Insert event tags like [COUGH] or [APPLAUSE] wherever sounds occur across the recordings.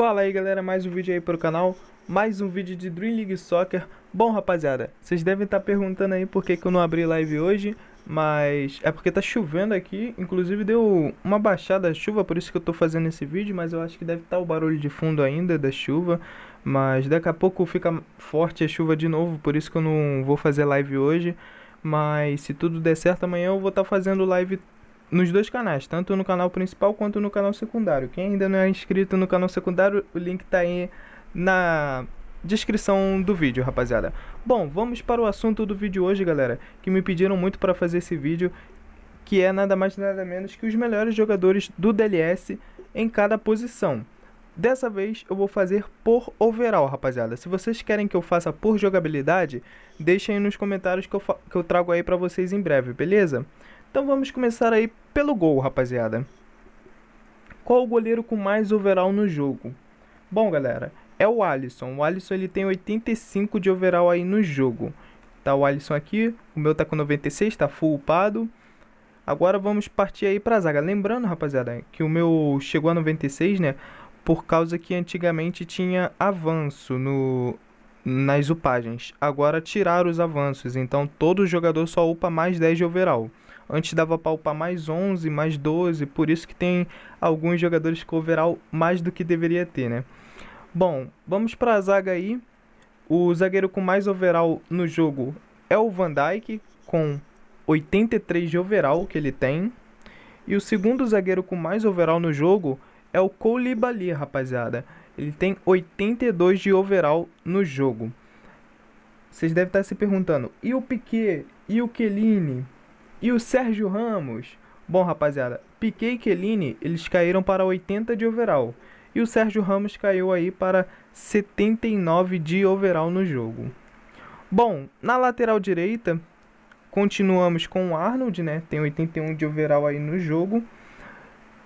Fala aí galera, mais um vídeo aí pro canal, mais um vídeo de Dream League Soccer Bom rapaziada, vocês devem estar tá perguntando aí por que, que eu não abri live hoje Mas é porque tá chovendo aqui, inclusive deu uma baixada a chuva, por isso que eu tô fazendo esse vídeo Mas eu acho que deve estar tá o barulho de fundo ainda da chuva Mas daqui a pouco fica forte a chuva de novo, por isso que eu não vou fazer live hoje mas se tudo der certo, amanhã eu vou estar tá fazendo live nos dois canais, tanto no canal principal quanto no canal secundário. Quem ainda não é inscrito no canal secundário, o link tá aí na descrição do vídeo, rapaziada. Bom, vamos para o assunto do vídeo hoje, galera, que me pediram muito para fazer esse vídeo, que é nada mais nada menos que os melhores jogadores do DLS em cada posição. Dessa vez eu vou fazer por overall, rapaziada. Se vocês querem que eu faça por jogabilidade, deixem nos comentários que eu, que eu trago aí para vocês em breve, beleza? Então vamos começar aí pelo gol, rapaziada. Qual o goleiro com mais overall no jogo? Bom, galera, é o Alisson. O Alisson ele tem 85 de overall aí no jogo. Tá o Alisson aqui, o meu tá com 96, tá full upado. Agora vamos partir aí pra zaga. Lembrando, rapaziada, que o meu chegou a 96, né? Por causa que antigamente tinha avanço no, nas upagens. Agora tiraram os avanços, então todo jogador só upa mais 10 de overall. Antes dava para upar mais 11, mais 12, por isso que tem alguns jogadores com overall mais do que deveria ter, né? Bom, vamos para a zaga aí. O zagueiro com mais overall no jogo é o Van Dijk, com 83 de overall que ele tem. E o segundo zagueiro com mais overall no jogo é o Koulibaly, rapaziada. Ele tem 82 de overall no jogo. Vocês devem estar se perguntando, e o Piquet? E o Kelini? E o Sérgio Ramos? Bom, rapaziada, Piquet e Kelini, eles caíram para 80 de overall. E o Sérgio Ramos caiu aí para 79 de overall no jogo. Bom, na lateral direita, continuamos com o Arnold, né? Tem 81 de overall aí no jogo.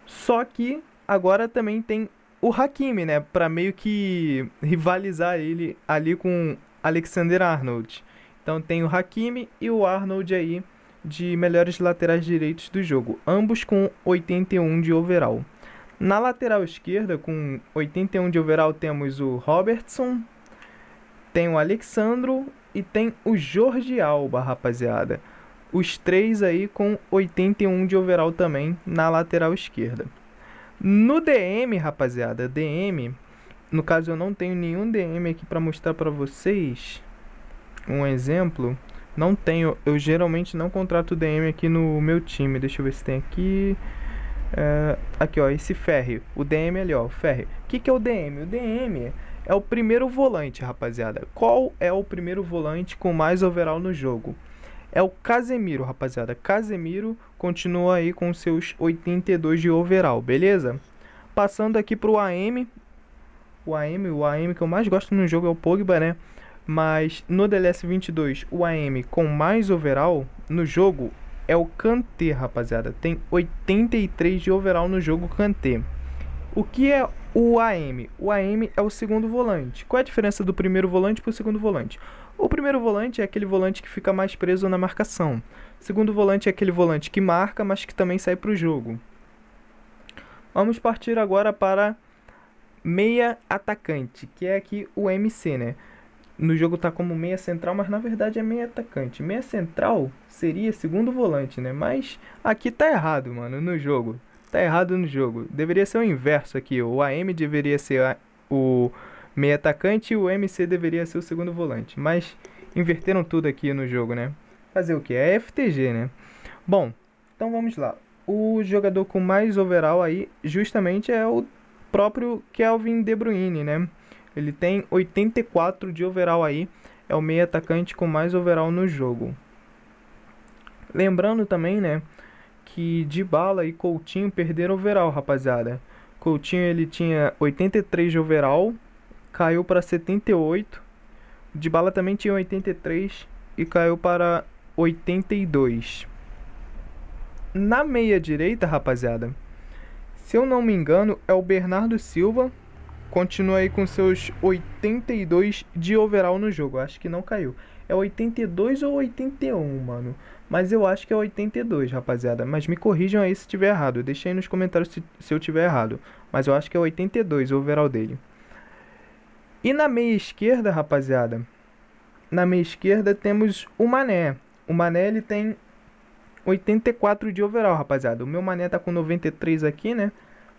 Só que agora também tem o Hakimi, né? Para meio que rivalizar ele ali com Alexander Arnold. Então tem o Hakimi e o Arnold aí de melhores laterais direitos do jogo, ambos com 81 de overall. Na lateral esquerda, com 81 de overall, temos o Robertson, tem o Alexandro e tem o Jorge Alba, rapaziada. Os três aí com 81 de overall também na lateral esquerda. No DM, rapaziada, DM, no caso eu não tenho nenhum DM aqui para mostrar para vocês. Um exemplo, não tenho, eu geralmente não contrato DM aqui no meu time. Deixa eu ver se tem aqui. É, aqui ó, esse ferry. o DM ali ó, o ferry. O que, que é o DM? O DM é o primeiro volante, rapaziada. Qual é o primeiro volante com mais overall no jogo? É o Casemiro, rapaziada. Casemiro continua aí com seus 82 de overall, beleza? Passando aqui pro AM. O AM, o AM que eu mais gosto no jogo é o Pogba, né? Mas no DLS22, o AM com mais overall no jogo é o Kantê, rapaziada. Tem 83 de overall no jogo Kantê. O que é o AM? O AM é o segundo volante. Qual é a diferença do primeiro volante para o segundo volante? O primeiro volante é aquele volante que fica mais preso na marcação. O segundo volante é aquele volante que marca, mas que também sai para o jogo. Vamos partir agora para meia atacante, que é aqui o MC, né? no jogo tá como meia central, mas na verdade é meia atacante. Meia central seria segundo volante, né? Mas aqui tá errado, mano, no jogo. Tá errado no jogo. Deveria ser o inverso aqui. O AM deveria ser a, o meia atacante e o MC deveria ser o segundo volante. Mas inverteram tudo aqui no jogo, né? Fazer o que? É FTG, né? Bom, então vamos lá. O jogador com mais overall aí justamente é o próprio Kelvin De Bruyne, né? Ele tem 84 de overall aí, é o meio atacante com mais overall no jogo. Lembrando também, né, que Dybala e Coutinho perderam overall, rapaziada. Coutinho ele tinha 83 de overall, caiu para 78. Dybala também tinha 83 e caiu para 82. Na meia direita, rapaziada, se eu não me engano, é o Bernardo Silva continua aí com seus 82 de overall no jogo. Acho que não caiu. É 82 ou 81, mano? Mas eu acho que é 82, rapaziada. Mas me corrijam aí se tiver errado. Deixa aí nos comentários se, se eu tiver errado. Mas eu acho que é 82 o overall dele. E na meia esquerda, rapaziada, na meia esquerda temos o Mané. O Mané ele tem 84 de overall, rapaziada. O meu Mané tá com 93 aqui, né?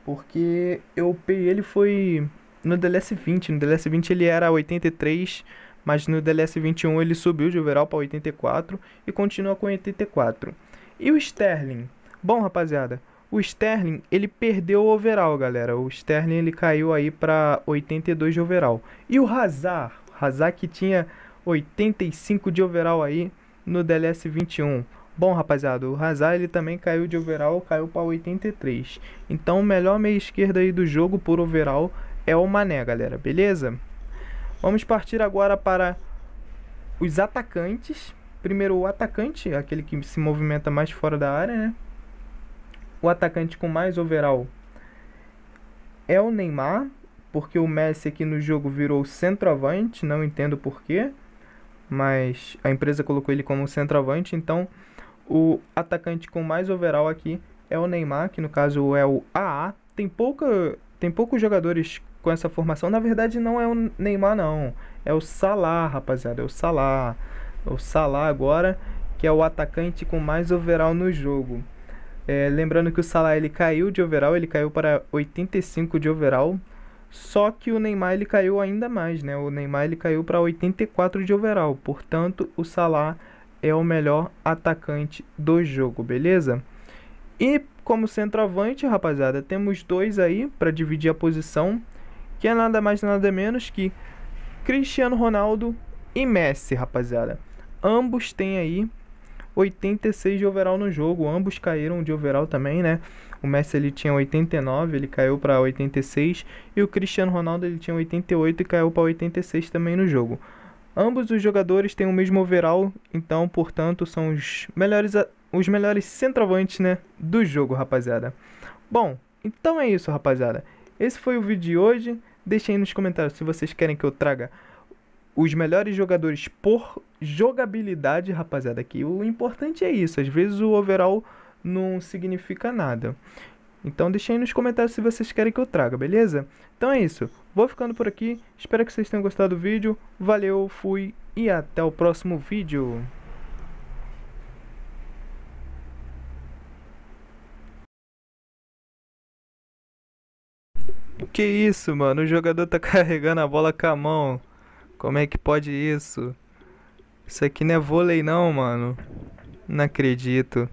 Porque eu pei ele foi no DLS20. No DLS20 ele era 83, mas no DLS21 ele subiu de overall para 84 e continua com 84. E o Sterling? Bom, rapaziada, o Sterling, ele perdeu o overall, galera. O Sterling, ele caiu aí para 82 de overall. E o Hazard, Hazard que tinha 85 de overall aí no DLS 21. Bom, rapaziada, o Hazard ele também caiu de overall, caiu para 83. Então, o melhor meia esquerda aí do jogo por overall é o Mané, galera, beleza? Vamos partir agora para os atacantes. Primeiro o atacante, aquele que se movimenta mais fora da área, né? O atacante com mais overall é o Neymar, porque o Messi aqui no jogo virou centroavante, não entendo porquê, mas a empresa colocou ele como centroavante, então o atacante com mais overall aqui é o Neymar, que no caso é o AA. Tem pouca tem poucos jogadores com essa formação. Na verdade, não é o Neymar, não. É o Salah, rapaziada. É o Salah. É o Salah agora, que é o atacante com mais overall no jogo. É, lembrando que o Salah ele caiu de overall, ele caiu para 85 de overall. Só que o Neymar ele caiu ainda mais, né? O Neymar ele caiu para 84 de overall. Portanto, o Salah é o melhor atacante do jogo, beleza? E como centroavante, rapaziada, temos dois aí para dividir a posição, que é nada mais nada menos que Cristiano Ronaldo e Messi, rapaziada. Ambos têm aí 86 de overall no jogo, ambos caíram de overall também, né? O Messi ele tinha 89, ele caiu para 86, e o Cristiano Ronaldo ele tinha 88 e caiu para 86 também no jogo. Ambos os jogadores têm o mesmo overall, então, portanto, são os melhores os melhores centroavantes, né, do jogo, rapaziada. Bom, então é isso, rapaziada. Esse foi o vídeo de hoje. Deixem aí nos comentários se vocês querem que eu traga os melhores jogadores por jogabilidade, rapaziada, aqui. O importante é isso, às vezes o overall não significa nada. Então deixem aí nos comentários se vocês querem que eu traga, beleza? Então é isso, vou ficando por aqui, espero que vocês tenham gostado do vídeo, valeu, fui e até o próximo vídeo. Que isso, mano? O jogador tá [LAUGHS] carregando a bola com a mão. Como é que pode isso? Isso aqui não é vôlei não, mano. Não acredito.